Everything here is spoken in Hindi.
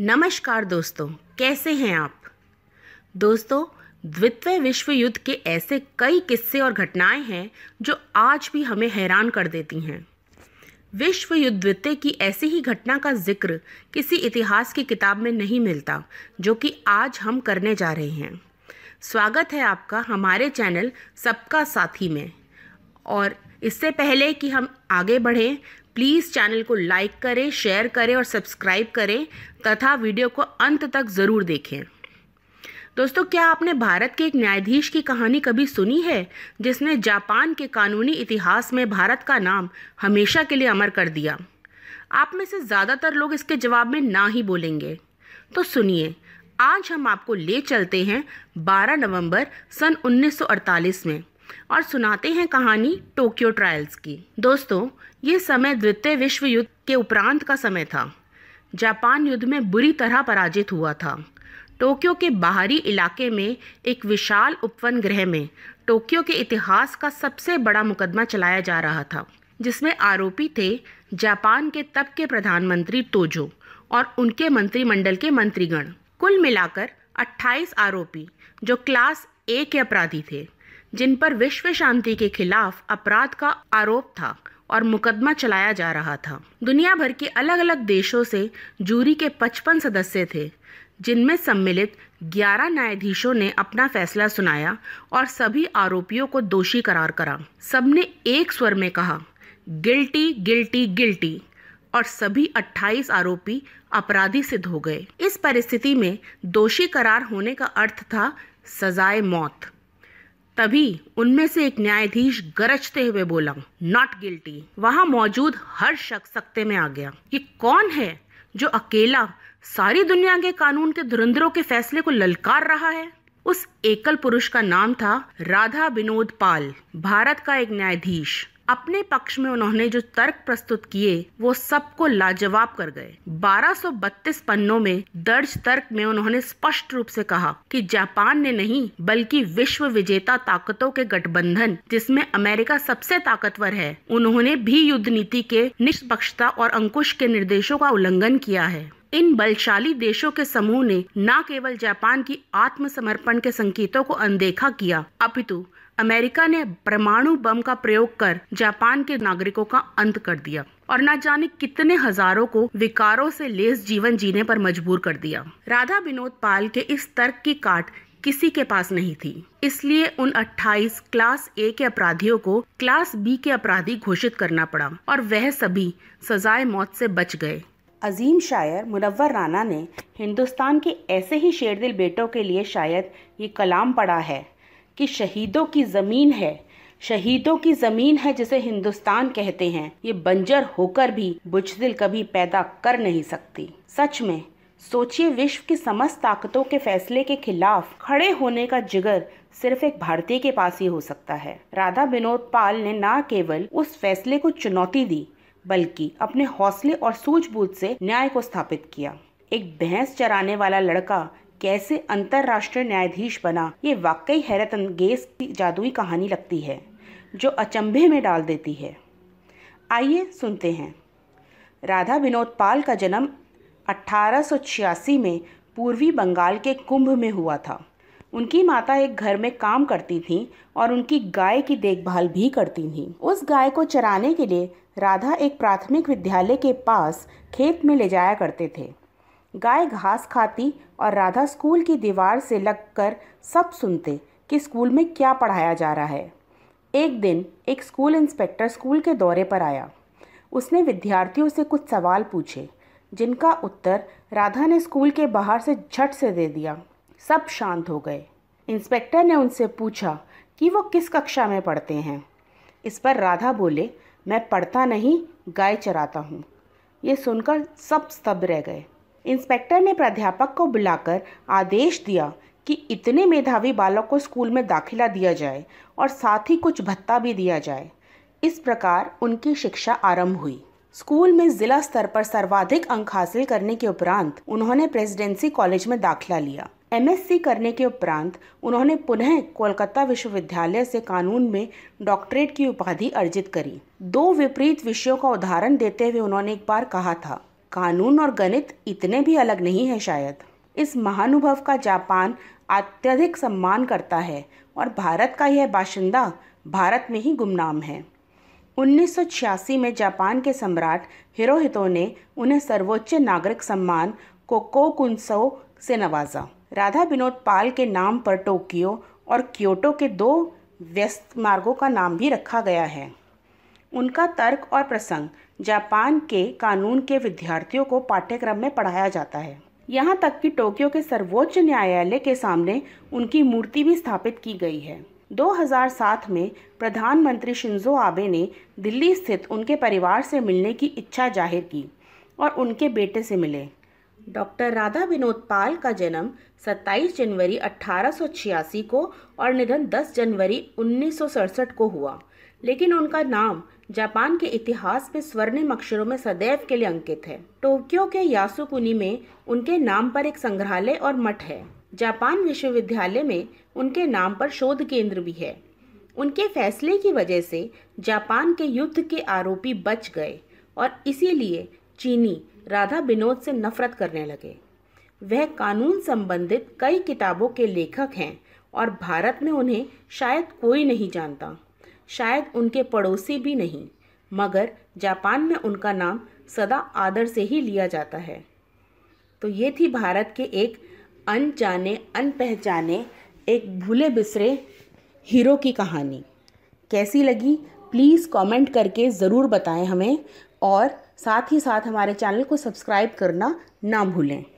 नमस्कार दोस्तों कैसे हैं आप दोस्तों द्वितीय विश्व युद्ध के ऐसे कई किस्से और घटनाएं हैं जो आज भी हमें हैरान कर देती हैं विश्व युद्ध द्वितीय की ऐसी ही घटना का जिक्र किसी इतिहास की किताब में नहीं मिलता जो कि आज हम करने जा रहे हैं स्वागत है आपका हमारे चैनल सबका साथी में और इससे पहले कि हम आगे बढ़ें प्लीज़ चैनल को लाइक करें शेयर करें और सब्सक्राइब करें तथा वीडियो को अंत तक ज़रूर देखें दोस्तों क्या आपने भारत के एक न्यायाधीश की कहानी कभी सुनी है जिसने जापान के कानूनी इतिहास में भारत का नाम हमेशा के लिए अमर कर दिया आप में से ज़्यादातर लोग इसके जवाब में ना ही बोलेंगे तो सुनिए आज हम आपको ले चलते हैं 12 नवंबर सन 1948 में और सुनाते हैं कहानी टोक्यो ट्रायल्स की दोस्तों ये समय द्वितीय विश्व युद्ध के उपरांत का समय था जापान युद्ध में बुरी तरह पराजित हुआ था टोक्यो के बाहरी इलाके में एक विशाल उपवन ग्रह में टोक्यो के इतिहास का सबसे बड़ा मुकदमा चलाया जा रहा था जिसमें आरोपी थे जापान के तब के प्रधानमंत्री तोजो और उनके मंत्रिमंडल के मंत्रीगण कुल मिलाकर 28 आरोपी जो क्लास ए के अपराधी थे जिन पर विश्व शांति के खिलाफ अपराध का आरोप था और मुकदमा चलाया जा रहा था दुनिया भर के अलग अलग देशों से जूरी के 55 सदस्य थे जिनमें सम्मिलित 11 न्यायाधीशों ने अपना फैसला सुनाया और सभी आरोपियों को दोषी करार करा सबने एक स्वर में कहा गिल्टी गिल्टी गिल्टी और सभी 28 आरोपी अपराधी सिद्ध हो गए इस परिस्थिति में दोषी करार होने का अर्थ था सजाए मौत तभी उनमें से एक न्यायाधीश गरजते हुए बोला नॉट गिल्टी वहां मौजूद हर शख्स सख्ते में आ गया ये कौन है जो अकेला सारी दुनिया के कानून के धुरंधरों के फैसले को ललकार रहा है उस एकल पुरुष का नाम था राधा विनोद पाल भारत का एक न्यायाधीश अपने पक्ष में उन्होंने जो तर्क प्रस्तुत किए वो सबको लाजवाब कर गए 1232 पन्नों में दर्ज तर्क में उन्होंने स्पष्ट रूप से कहा कि जापान ने नहीं बल्कि विश्व विजेता ताकतों के गठबंधन जिसमें अमेरिका सबसे ताकतवर है उन्होंने भी युद्ध नीति के निष्पक्षता और अंकुश के निर्देशों का उल्लंघन किया है इन बलशाली देशों के समूह ने न केवल जापान की आत्मसमर्पण के संकेतों को अनदेखा किया अपितु अमेरिका ने परमाणु बम का प्रयोग कर जापान के नागरिकों का अंत कर दिया और न जाने कितने हजारों को विकारों से लेस जीवन जीने पर मजबूर कर दिया राधा विनोद पाल के इस तर्क की काट किसी के पास नहीं थी इसलिए उन 28 क्लास ए के अपराधियों को क्लास बी के अपराधी घोषित करना पड़ा और वह सभी सजाए मौत से बच गए अजीम शायर मुनवर राना ने हिंदुस्तान के ऐसे ही शेरदिल बेटों के लिए शायद ये कलाम पढ़ा है कि शहीदों की ज़मीन है शहीदों की ज़मीन है जिसे हिंदुस्तान कहते हैं ये बंजर होकर भी बुजदिल कभी पैदा कर नहीं सकती सच में सोचिए विश्व की समस्त ताकतों के फैसले के खिलाफ खड़े होने का जिगर सिर्फ एक भारतीय के पास ही हो सकता है राधा विनोद पाल ने न केवल उस फैसले को चुनौती दी बल्कि अपने हौसले और सूझबूझ से न्याय को स्थापित किया एक भैंस चराने वाला लड़का कैसे अंतर्राष्ट्रीय न्यायाधीश बना ये वाकई हैरत अंगेज की जादुई कहानी लगती है जो अचंभे में डाल देती है आइए सुनते हैं राधा विनोद पाल का जन्म अठारह में पूर्वी बंगाल के कुंभ में हुआ था उनकी माता एक घर में काम करती थीं और उनकी गाय की देखभाल भी करती थीं उस गाय को चराने के लिए राधा एक प्राथमिक विद्यालय के पास खेत में ले जाया करते थे गाय घास खाती और राधा स्कूल की दीवार से लगकर सब सुनते कि स्कूल में क्या पढ़ाया जा रहा है एक दिन एक स्कूल इंस्पेक्टर स्कूल के दौरे पर आया उसने विद्यार्थियों से कुछ सवाल पूछे जिनका उत्तर राधा ने स्कूल के बाहर से झट से दे दिया सब शांत हो गए इंस्पेक्टर ने उनसे पूछा कि वो किस कक्षा में पढ़ते हैं इस पर राधा बोले मैं पढ़ता नहीं गाय चराता हूँ ये सुनकर सब स्तब्ध रह गए इंस्पेक्टर ने प्राध्यापक को बुलाकर आदेश दिया कि इतने मेधावी बालक को स्कूल में दाखिला दिया जाए और साथ ही कुछ भत्ता भी दिया जाए इस प्रकार उनकी शिक्षा आरंभ हुई स्कूल में जिला स्तर पर सर्वाधिक अंक हासिल करने के उपरांत उन्होंने प्रेसिडेंसी कॉलेज में दाखिला लिया एमएससी करने के उपरांत उन्होंने पुनः कोलकाता विश्वविद्यालय से कानून में डॉक्टरेट की उपाधि अर्जित करी दो विपरीत विषयों का उदाहरण देते हुए उन्होंने एक बार कहा था कानून और गणित इतने भी अलग नहीं है शायद इस महानुभव का जापान अत्यधिक सम्मान करता है और भारत का यह बाशिंदा भारत में ही गुमनाम है 1986 में जापान के सम्राट हिरोहितो ने उन्हें सर्वोच्च नागरिक सम्मान कोको कुंसो से नवाजा राधा विनोद पाल के नाम पर टोक्यो और क्योटो के दो व्यस्त मार्गों का नाम भी रखा गया है उनका तर्क और प्रसंग जापान के कानून के विद्यार्थियों को पाठ्यक्रम में पढ़ाया जाता है यहाँ तक कि टोक्यो के सर्वोच्च न्यायालय के सामने उनकी मूर्ति भी स्थापित की गई है 2007 में प्रधानमंत्री शिंजो आबे ने दिल्ली स्थित उनके परिवार से मिलने की इच्छा जाहिर की और उनके बेटे से मिले डॉक्टर राधा विनोद पाल का जन्म 27 जनवरी 1886 को और निधन 10 जनवरी उन्नीस को हुआ लेकिन उनका नाम जापान के इतिहास में स्वर्णिम अक्षरों में सदैव के लिए अंकित है टोक्यो के यासुकुनी में उनके नाम पर एक संग्रहालय और मठ है जापान विश्वविद्यालय में उनके नाम पर शोध केंद्र भी है उनके फैसले की वजह से जापान के युद्ध के आरोपी बच गए और इसीलिए चीनी राधा विनोद से नफरत करने लगे वह कानून संबंधित कई किताबों के लेखक हैं और भारत में उन्हें शायद कोई नहीं जानता शायद उनके पड़ोसी भी नहीं मगर जापान में उनका नाम सदा आदर से ही लिया जाता है तो ये थी भारत के एक अनजाने अनपहचाने एक भूले बिसरे हीरो की कहानी कैसी लगी प्लीज़ कमेंट करके ज़रूर बताएं हमें और साथ ही साथ हमारे चैनल को सब्सक्राइब करना ना भूलें